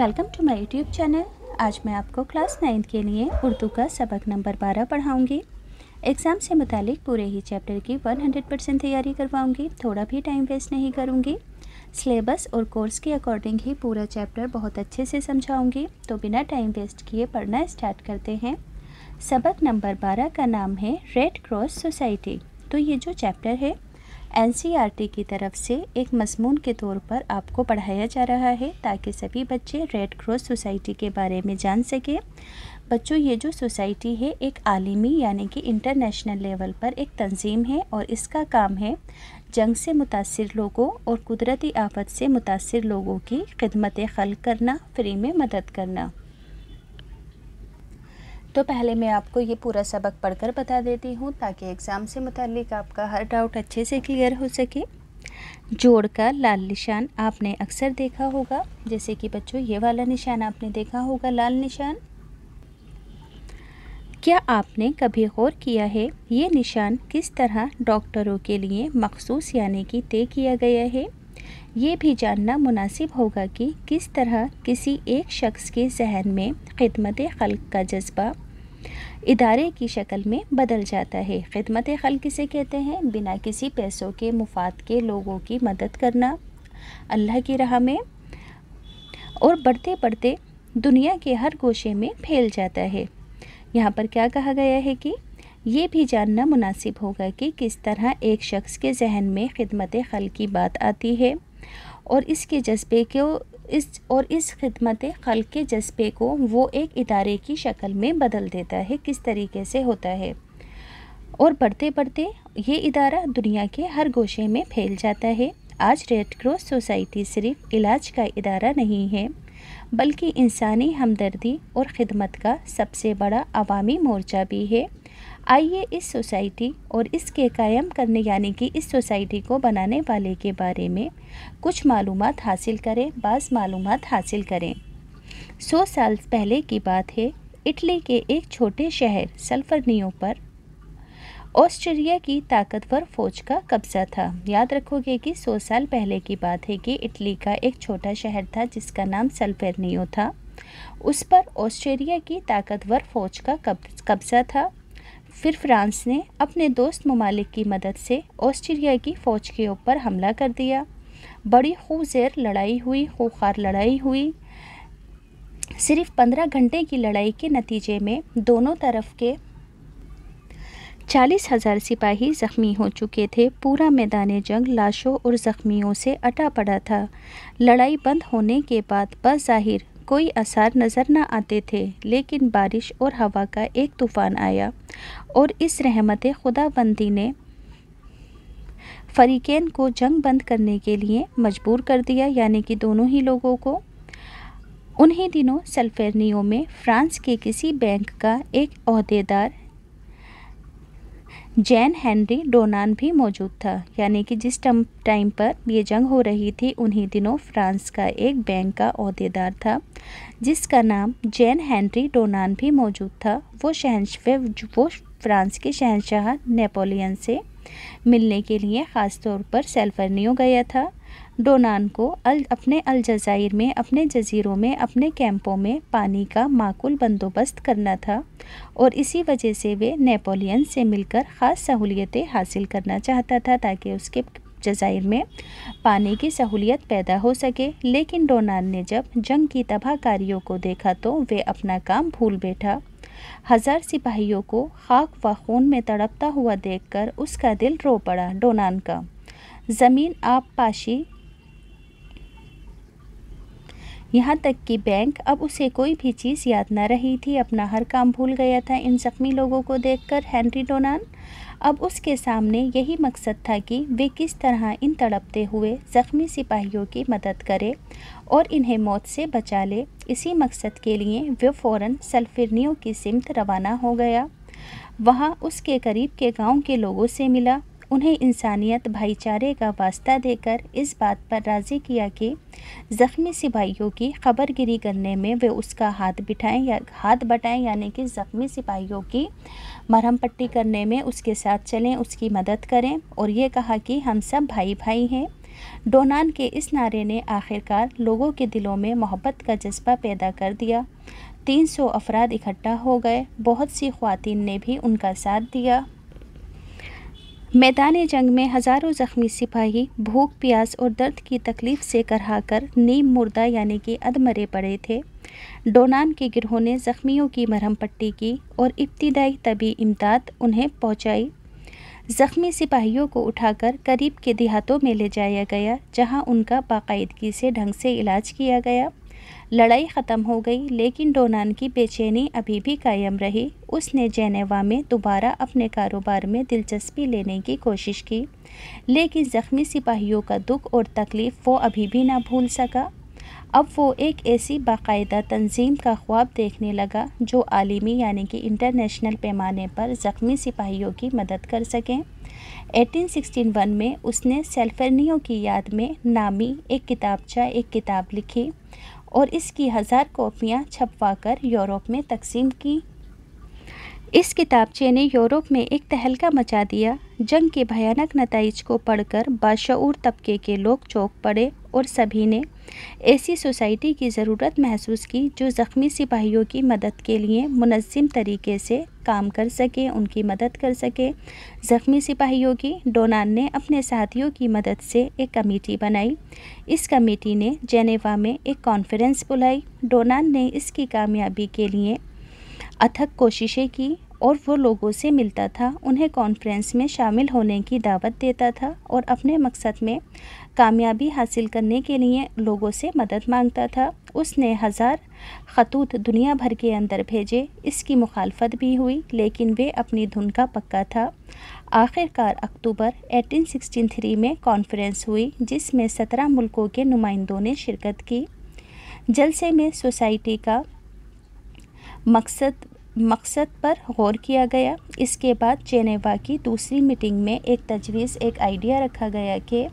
welcome to my YouTube channel आज मैं आपको क्लास नाइन्थ के लिए उर्दू का सबक नंबर बारह पढ़ाऊँगी एग्ज़ाम से मुतालिक पूरे ही चैप्टर की वन हंड्रेड परसेंट तैयारी करवाऊँगी थोड़ा भी टाइम वेस्ट नहीं करूँगी सिलेबस और कोर्स के अकॉर्डिंग ही पूरा चैप्टर बहुत अच्छे से समझाऊँगी तो बिना टाइम वेस्ट किए पढ़ना स्टार्ट करते हैं सबक नंबर बारह का नाम है रेड क्रॉस सोसाइटी तो ये जो चैप्टर है एन की तरफ से एक मजमून के तौर पर आपको पढ़ाया जा रहा है ताकि सभी बच्चे रेड क्रॉस सोसाइटी के बारे में जान सकें बच्चों ये जो सोसाइटी है एक आलमी यानी कि इंटरनेशनल लेवल पर एक तंजीम है और इसका काम है जंग से मुतासर लोगों और कुदरती आफत से मुतासर लोगों की खिदमत खल करना फ्री में मदद करना तो पहले मैं आपको ये पूरा सबक पढ़कर बता देती हूँ ताकि एग्ज़ाम से मुतलिक आपका हर डाउट अच्छे से क्लियर हो सके जोड़ का लाल निशान आपने अक्सर देखा होगा जैसे कि बच्चों ये वाला निशान आपने देखा होगा लाल निशान क्या आपने कभी गौर किया है ये निशान किस तरह डॉक्टरों के लिए मखसूस यानी कि तय किया गया है ये भी जानना मुनासिब होगा कि किस तरह किसी एक शख्स के जहन में खदमत खल्क का जज्बा इदारे की शक्ल में बदल जाता है खदमत खल किसे कहते हैं बिना किसी पैसों के मुफाद के लोगों की मदद करना अल्लाह की राह में और बढ़ते बढ़ते दुनिया के हर गोशे में फैल जाता है यहाँ पर क्या कहा गया है कि ये भी जानना मुनासिब होगा कि किस तरह एक शख्स के जहन में खिदमत खल की बात आती है और इसके जज्बे को इस और इस खिदमत खल के जज्बे को वो एक इदारे की शक्ल में बदल देता है किस तरीके से होता है और बढ़ते बढ़ते ये इदारा दुनिया के हर गोशे में फैल जाता है आज रेड क्रॉस सोसाइटी सिर्फ इलाज का इदारा नहीं है बल्कि इंसानी हमदर्दी और ख़िदमत का सबसे बड़ा अवामी मोर्चा भी है आइए इस सोसाइटी और इसके कायम करने यानी कि इस सोसाइटी को बनाने वाले के बारे में कुछ मालूम हासिल करें बस मालूम हासिल करें सौ साल पहले की बात है इटली के एक छोटे शहर सल्फरनियो पर ऑस्ट्रेलिया की ताकतवर फौज का कब्जा था याद रखोगे कि सौ साल पहले की बात है कि इटली का एक छोटा शहर था जिसका नाम सल्फेरनियो था उस पर ऑस्ट्रेलिया की ताकतवर फौज का कब्जा था फिर फ्रांस ने अपने दोस्त ममालिक की मदद से ऑस्ट्रेलिया की फ़ौज के ऊपर हमला कर दिया बड़ी खूजेर लड़ाई हुई खूखार लड़ाई हुई सिर्फ पंद्रह घंटे की लड़ाई के नतीजे में दोनों तरफ के चालीस हज़ार सिपाही ज़ख्मी हो चुके थे पूरा मैदान जंग लाशों और ज़ख्मियों से अटा पड़ा था लड़ाई बंद होने के बाद जाहिर कोई आसार नज़र ना आते थे लेकिन बारिश और हवा का एक तूफ़ान आया और इस रहमत खुदाबंदी ने फरीकेन को जंग बंद करने के लिए मजबूर कर दिया यानी कि दोनों ही लोगों को उन्हीं दिनों सल्फेनियो में फ्रांस के किसी बैंक का एक अहदेदार जैन हेनरी डोनान भी मौजूद था यानी कि जिस टाइम पर ये जंग हो रही थी उन्हीं दिनों फ्रांस का एक बैंक का अहदेदार था जिसका नाम जैन हेनरी डोनान भी मौजूद था वो शहनशाह वो फ्रांस के शहनशाह नेपोलियन से मिलने के लिए ख़ास तौर पर सेल्फर्नियो गया था डोनान को अल अपने अलजाइर में अपने जजीरों में अपने कैंपों में पानी का माकूल बंदोबस्त करना था और इसी वजह से वे नेपोलियन से मिलकर ख़ास सहूलियतें हासिल करना चाहता था ताकि उसके जजायर में पानी की सहूलियत पैदा हो सके लेकिन डोनान ने जब जंग की तबाहकारियों को देखा तो वे अपना काम भूल बैठा हजार सिपाहियों को खाक व खून में तड़पता हुआ देखकर उसका दिल रो पड़ा डोनान का ज़मीन आप पाशी यहाँ तक कि बैंक अब उसे कोई भी चीज़ याद न रही थी अपना हर काम भूल गया था इन ज़ख्मी लोगों को देखकर हेनरी डोनान अब उसके सामने यही मकसद था कि वे किस तरह इन तड़पते हुए ज़ख्मी सिपाहियों की मदद करे और इन्हें मौत से बचा ले इसी मकसद के लिए वे फ़ौर सल्फिरनियों की सिमत रवाना हो गया वहाँ उसके करीब के गांव के लोगों से मिला उन्हें इंसानियत भाईचारे का वास्ता देकर इस बात पर राज़ी किया कि ज़ख्मी सिपाहियों की खबरगिरी करने में वे उसका हाथ बिठाएं या हाथ बटाएं यानी कि ज़ख्मी सिपाहियों की मरहम पट्टी करने में उसके साथ चलें उसकी मदद करें और ये कहा कि हम सब भाई भाई हैं डोनान के इस नारे ने आखिरकार लोगों के दिलों में मोहब्बत का जज्बा पैदा कर दिया तीन सौ अफराद इकट्ठा हो गए बहुत सी खुवान ने भी उनका साथ दिया मैदान जंग में हज़ारों ज़ख्मी सिपाही भूख प्यास और दर्द की तकलीफ़ से करहा कर नीम मुर्दा यानी कि अधमरे पड़े थे डोनान के गिरोहों ने ज़ख्मियों की मरहम पट्टी की और इब्तदाई तबी इमदाद उन्हें पहुंचाई ज़ख्मी सिपाहियों को उठाकर करीब के देहातों में ले जाया गया जहां उनका बाकायदगी से ढंग से इलाज किया गया लड़ाई ख़त्म हो गई लेकिन डोनान की बेचैनी अभी भी कायम रही उसने जेनेवा में दोबारा अपने कारोबार में दिलचस्पी लेने की कोशिश की लेकिन ज़ख्मी सिपाहियों का दुख और तकलीफ़ वो अभी भी ना भूल सका अब वो एक ऐसी बाकायदा तंजीम का ख्वाब देखने लगा जो आलमी यानी कि इंटरनेशनल पैमाने पर ज़ख्मी सिपाहियों की मदद कर सकें 1861 में उसने सेल्फर्नियों की याद में नामी एक किताबचा एक किताब लिखी और इसकी हज़ार कॉपियां छपवा कर यूरोप में तकसीम की इस किताबचे ने यूरोप में एक तहलका मचा दिया जंग के भयानक नतज को पढ़कर बाशूर तबके के लोग चौंक पड़े और सभी ने ऐसी सोसाइटी की ज़रूरत महसूस की जो ज़ख्मी सिपाहियों की मदद के लिए मुनज़म तरीके से काम कर सके उनकी मदद कर सके ज़ख्मी सिपाहियों की डोनान ने अपने साथियों की मदद से एक कमेटी बनाई इस कमेटी ने जेनेवा में एक कॉन्फ्रेंस बुलाई डोनान ने इसकी कामयाबी के लिए अथक कोशिशें की और वो लोगों से मिलता था उन्हें कॉन्फ्रेंस में शामिल होने की दावत देता था और अपने मकसद में कामयाबी हासिल करने के लिए लोगों से मदद मांगता था उसने हज़ार खतूत दुनिया भर के अंदर भेजे इसकी मुखालफत भी हुई लेकिन वे अपनी धुन का पक्का था आखिरकार अक्टूबर 1863 में कॉन्फ्रेंस हुई जिसमें सत्रह मुल्कों के नुमाइंदों ने शिरकत की जलसे में सोसाइटी का मकसद मकसद पर गौर किया गया इसके बाद जेनेवा की दूसरी मीटिंग में एक तजवीज़ एक आइडिया रखा गया कि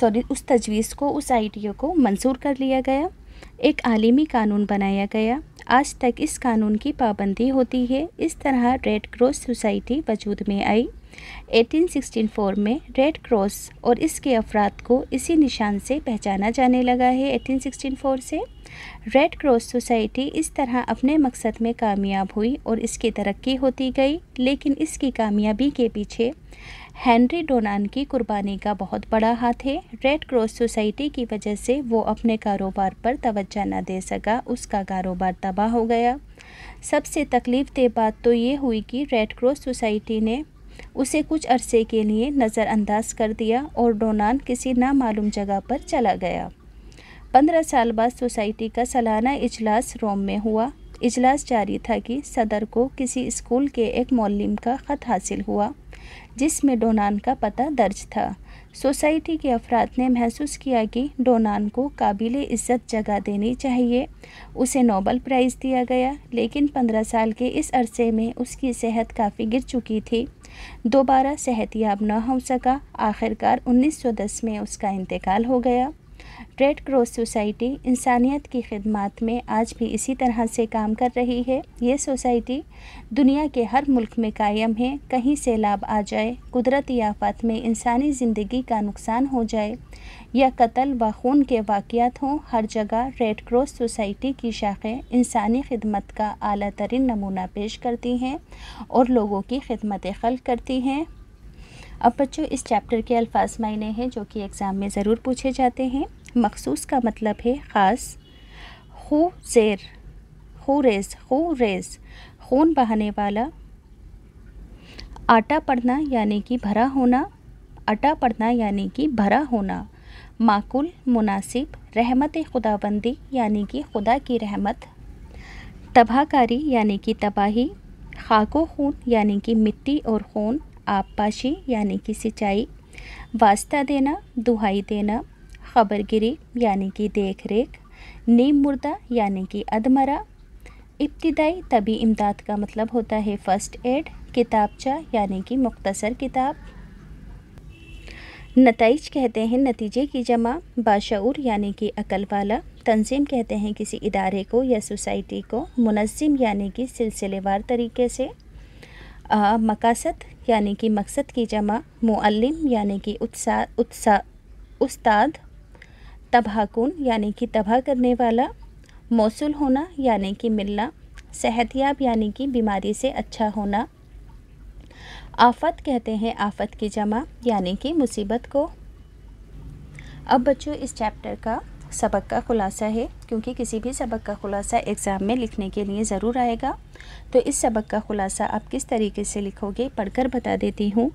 सॉरी उस तजवीज़ को उस आइडिया को मंजूर कर लिया गया एक आलमी कानून बनाया गया आज तक इस कानून की पाबंदी होती है इस तरह रेड क्रॉस सोसाइटी वजूद में आई 1864 में रेड क्रॉस और इसके अफराद को इसी निशान से पहचाना जाने लगा है 1864 से रेड क्रॉस सोसाइटी इस तरह अपने मकसद में कामयाब हुई और इसकी तरक्की होती गई लेकिन इसकी कामयाबी के पीछे हेनरी डोनान की कुर्बानी का बहुत बड़ा हाथ है रेड क्रॉस सोसाइटी की वजह से वो अपने कारोबार पर तवज्जा न दे सका उसका कारोबार तबाह हो गया सबसे तकलीफ दे बात तो ये हुई कि रेड क्रॉस सोसाइटी ने उसे कुछ अरसे के लिए नज़रअंदाज कर दिया और डोनान किसी नामालूम जगह पर चला गया पंद्रह साल बाद सोसाइटी का सालाना इजलास रोम में हुआ इजलास जारी था कि सदर को किसी स्कूल के एक मौलिम का ख़त हासिल हुआ जिसमें डोनान का पता दर्ज था सोसाइटी के अफराद ने महसूस किया कि डोनान को काबिल इज्जत जगह देनी चाहिए उसे नोबल प्राइज़ दिया गया लेकिन पंद्रह साल के इस अरसे में उसकी सेहत काफ़ी गिर चुकी थी दोबारा याब न हो सका आखिरकार 1910 में उसका इंतकाल हो गया रेड क्रॉस सोसाइटी इंसानियत की खिदमत में आज भी इसी तरह से काम कर रही है ये सोसाइटी दुनिया के हर मुल्क में कायम है कहीं सैलाब आ जाए कुदरती आफत में इंसानी ज़िंदगी का नुकसान हो जाए या कत्ल व खून के वाक़ात हों हर जगह रेड क्रॉस सोसाइटी की शाखें इंसानी खिदमत का अली तरीन नमूना पेश करती हैं और लोगों की खिदमत खल करती हैं अब बच्चों इस चैप्टर के अल्फाज मायने हैं जो कि एग्ज़ाम में ज़रूर पूछे जाते हैं मखसूस का मतलब है ख़ास खो जेर खो रेज खो रेज खून बहाने वाला आटा पड़ना यानी कि भरा होना आटा पड़ना यानी कि भरा होना माकुल मुनासिब रहमत खुदाबंदी यानी कि खुदा की रहमत तबाहकारी यानी कि तबाही खाको खून यानी कि मिट्टी और खून आपपाशी यानी कि सिंचाई वास्ता देना दुहाई देना खबरगिरी यानी कि देख रेख नीम मुर्दा यानी कि अदमरा इब्तदाई तभी इमदाद का मतलब होता है फ़र्स्ट एड किताबचा यानी कि मुख्तसर किताब नतज कहते हैं नतीजे की जमा बाशूर यानी कि अकल वाला तंजीम कहते हैं किसी इदारे को या सोसाइटी को मुनज़म यानी कि सिलसिलेवार तरीके से आ, मकासद यानी कि मकसद की जमा मुअल्लिम यानी कि उत्साह उत्साह उस्ताद तबाहकुन यानी कि तबाह करने वाला मौसू होना यानी कि मिलना सेहतियाब यानी कि बीमारी से अच्छा होना आफत कहते हैं आफत की जमा यानी कि मुसीबत को अब बच्चों इस चैप्टर का सबक का खुलासा है क्योंकि किसी भी सबक का खुलासा एग्ज़ाम में लिखने के लिए ज़रूर आएगा तो इस सबक का खुलासा आप किस तरीके से लिखोगे पढ़कर बता देती हूँ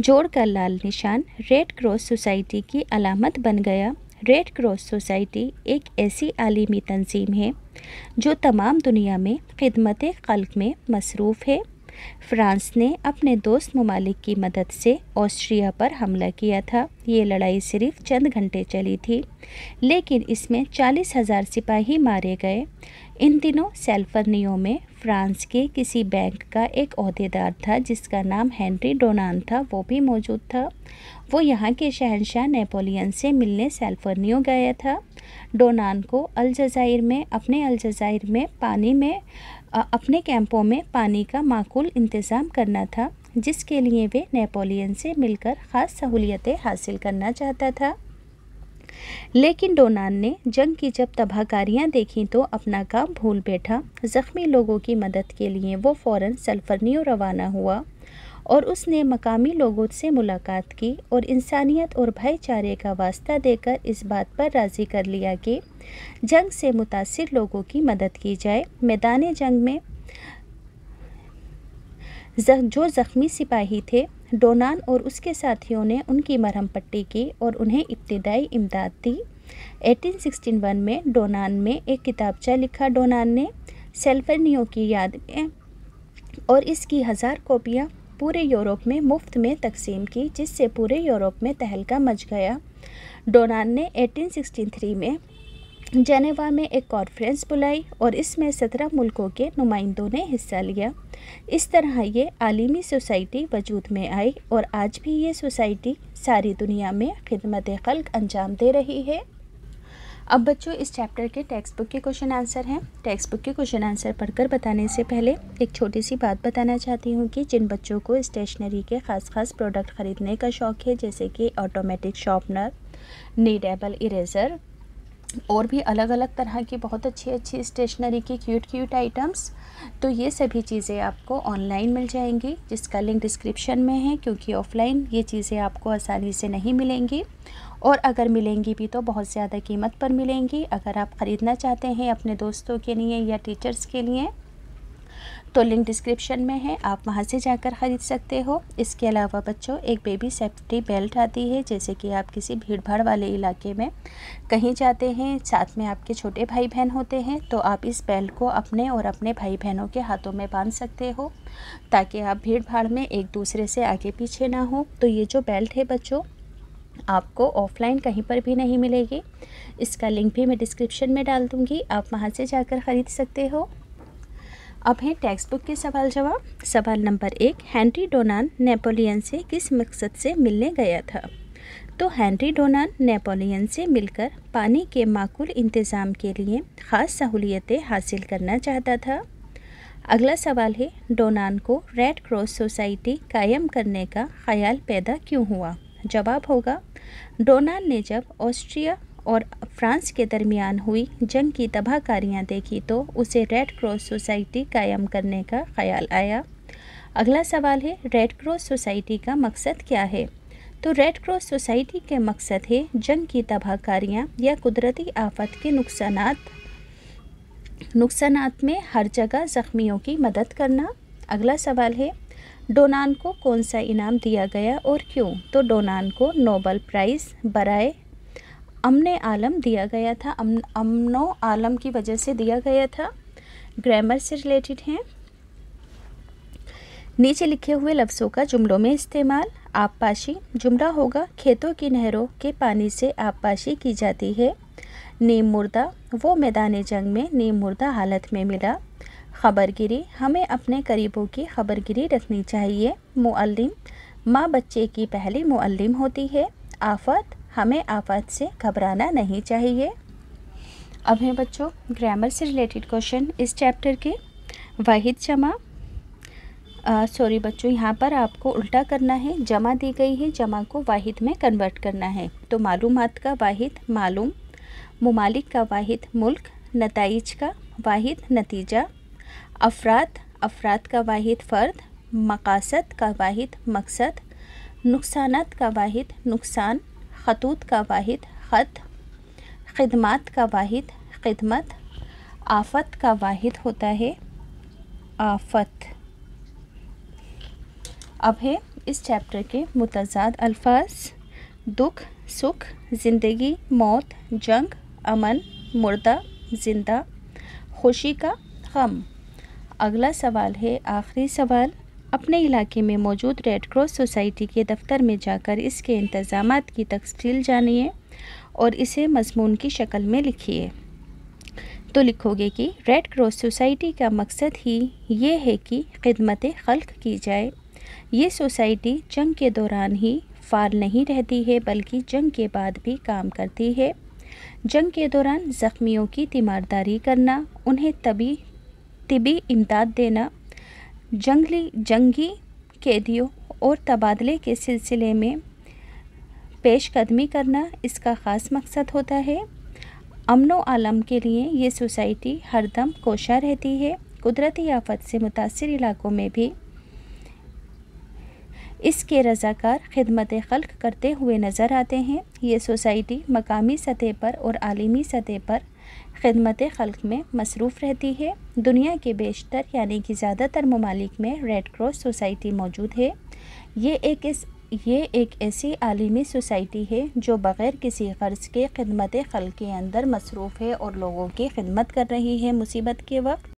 जोड़ का लाल निशान रेड क्रॉस सोसाइटी की अलामत बन गया रेड क्रॉस सोसाइटी एक ऐसी आलमी तंजीम है जो तमाम दुनिया में खदमत खल्क में मसरूफ़ है फ्रांस ने अपने दोस्त ममालिक की मदद से ऑस्ट्रिया पर हमला किया था ये लड़ाई सिर्फ चंद घंटे चली थी लेकिन इसमें चालीस हज़ार सिपाही मारे गए इन दिनों सेल्फर्नियो में फ्रांस के किसी बैंक का एक अहदेदार था जिसका नाम हेनरी डोनान था वो भी मौजूद था वो यहाँ के शहनशाह नेपोलियन से मिलने सेल्फर्नियो गया था डोनान को अलजाइर में अपने अलजाइर में पानी में अपने कैंपों में पानी का माकूल इंतज़ाम करना था जिसके लिए वे नेपोलियन से मिलकर ख़ास सहूलियतें हासिल करना चाहता था लेकिन डोनान ने जंग की जब तबाहकारियां देखी तो अपना काम भूल बैठा ज़ख्मी लोगों की मदद के लिए वो फ़ौरन सल्फरनियो रवाना हुआ और उसने मकामी लोगों से मुलाकात की और इंसानियत और भाईचारे का वास्ता देकर इस बात पर राज़ी कर लिया कि जंग से मुतासर लोगों की मदद की जाए मैदान जंग में जो ज़ख्मी सिपाही थे डोनान और उसके साथियों ने उनकी मरहम पट्टी की और उन्हें इब्तदाई इमदाद दी 1861 में डोनान में एक किताबचा लिखा डोनान ने सेल्फनियों की याद में और इसकी हज़ार कॉपियाँ पूरे यूरोप में मुफ्त में तकसीम की जिससे पूरे यूरोप में तहलका मच गया डोनान ने 1863 में जनेवा में एक कॉन्फ्रेंस बुलाई और इसमें सत्रह मुल्कों के नुमाइंदों ने हिस्सा लिया इस तरह ये आलिमी सोसाइटी वजूद में आई और आज भी ये सोसाइटी सारी दुनिया में खिदमत खल्क अंजाम दे रही है अब बच्चों इस चैप्टर के टेक्स्ट बुक के क्वेश्चन आंसर हैं टेक्स्ट बुक के क्वेश्चन आंसर पढ़कर बताने से पहले एक छोटी सी बात बताना चाहती हूँ कि जिन बच्चों को स्टेशनरी के ख़ास ख़ास प्रोडक्ट ख़रीदने का शौक़ है जैसे कि ऑटोमेटिक शॉपनर नीडेबल इरेज़र और भी अलग अलग तरह की बहुत अच्छी अच्छी स्टेशनरी की क्यूट क्यूट आइटम्स तो ये सभी चीज़ें आपको ऑनलाइन मिल जाएंगी जिसका लिंक डिस्क्रिप्शन में है क्योंकि ऑफ़लाइन ये चीज़ें आपको आसानी से नहीं मिलेंगी और अगर मिलेंगी भी तो बहुत ज़्यादा कीमत पर मिलेंगी अगर आप ख़रीदना चाहते हैं अपने दोस्तों के लिए या टीचर्स के लिए तो लिंक डिस्क्रिप्शन में है आप वहाँ से जाकर ख़रीद सकते हो इसके अलावा बच्चों एक बेबी सेफ्टी बेल्ट आती है जैसे कि आप किसी भीड़ भाड़ वाले इलाके में कहीं जाते हैं साथ में आपके छोटे भाई बहन होते हैं तो आप इस बेल्ट को अपने और अपने भाई बहनों के हाथों में बांध सकते हो ताकि आप भीड़ भाड़ में एक दूसरे से आगे पीछे ना हो तो ये जो बेल्ट है बच्चों आपको ऑफलाइन कहीं पर भी नहीं मिलेगी इसका लिंक भी मैं डिस्क्रिप्शन में डाल दूँगी आप वहाँ से जाकर ख़रीद सकते हो अब है टेक्स्ट बुक के सवाल जवाब सवाल नंबर एक हैंनरी डोनान नेपोलियन से किस मकसद से मिलने गया था तो हैंनरी डोनान नेपोलियन से मिलकर पानी के माकूल इंतज़ाम के लिए ख़ास सहूलियतें हासिल करना चाहता था अगला सवाल है डोनान को रेड क्रॉस सोसाइटी कायम करने का ख्याल पैदा क्यों हुआ जवाब होगा डोनान ने जब ऑस्ट्रिया और फ्रांस के दरमियान हुई जंग की तबाहकारियाँ देखी तो उसे रेड क्रॉस सोसाइटी कायम करने का ख्याल आया अगला सवाल है रेड क्रॉस सोसाइटी का मकसद क्या है तो रेड क्रॉस सोसाइटी के मकसद है जंग की तबाहकारियाँ या कुदरती आफत के नुकसान नुकसान में हर जगह ज़ख्मियों की मदद करना अगला सवाल है डोनान को कौन सा इनाम दिया गया और क्यों तो डोनान को नोबल प्राइज़ बरए अमन आलम दिया गया था अम अमनो आलम की वजह से दिया गया था ग्रामर से रिलेटेड हैं नीचे लिखे हुए लफ्ज़ों का जुमलों में इस्तेमाल आबपाशी जुमरा होगा खेतों की नहरों के पानी से आबपाशी की जाती है नीम मुर्दा वो मैदान जंग में नीम मुर्दा हालत में मिला खबरगिरी हमें अपने करीबों की खबरगिरी रखनी चाहिए मुअल्लिम माँ बच्चे की पहली मुअल्लिम होती है आफत हमें आफत से घबराना नहीं चाहिए अब हैं बच्चों ग्रामर से रिलेटेड क्वेश्चन इस चैप्टर के वाहिद जमा सॉरी बच्चों यहाँ पर आपको उल्टा करना है जमा दी गई है जमा को वाहिद में कन्वर्ट करना है तो मालूम का वाहिद मालूम ममालिक का वाहिद मुल्क नतज का वाहिद नतीजा अफराद अफराद का वाहिद फ़र्द मकासद का वाहिद मकसद नुकसान का वाहिद नुकसान खतूत का वाहिद ख़त खदमात का वाहिद खदमत आफ़त का वाहिद होता है आफ़त अब है इस चैप्टर के मुतजाद अल्फाज दुख सुख ज़िंदगी मौत जंग अमन मुर्दा ज़िंदा खुशी का गम अगला सवाल है आखिरी सवाल अपने इलाके में मौजूद रेड क्रॉस सोसाइटी के दफ्तर में जाकर इसके इंतज़ाम की तफसील जानिए और इसे मजमून की शक्ल में लिखिए तो लिखोगे कि रेड क्रॉस सोसाइटी का मकसद ही ये है कि खिदमत खल्क की जाए ये सोसाइटी जंग के दौरान ही फार नहीं रहती है बल्कि जंग के बाद भी काम करती है जंग के दौरान ज़ख्मियों की तीमारदारी करना उन्हें तभी तबी इमदाद देना जंगली जंगी कैदियों और तबादले के सिलसिले में पेशकदमी करना इसका ख़ास मकसद होता है अमन आलम के लिए ये सोसाइटी हरदम कोशा रहती है कुदरती आफत से मुतासर इलाकों में भी इसके रज़ाकार खदमत खल्क करते हुए नज़र आते हैं ये सोसाइटी मकामी सतह पर और आलमी सतह पर खदमत खल्क में मसरूफ़ रहती है दुनिया के बेशतर यानी कि ज़्यादातर ममालिक में रेड क्रॉस सोसाइटी मौजूद है ये एक इस ये एक ऐसी आलमी सोसाइटी है जो बग़ैर किसी कर्ज के खदमत खल के अंदर मसरूफ़ है और लोगों की खिदमत कर रही है मुसीबत के वक्त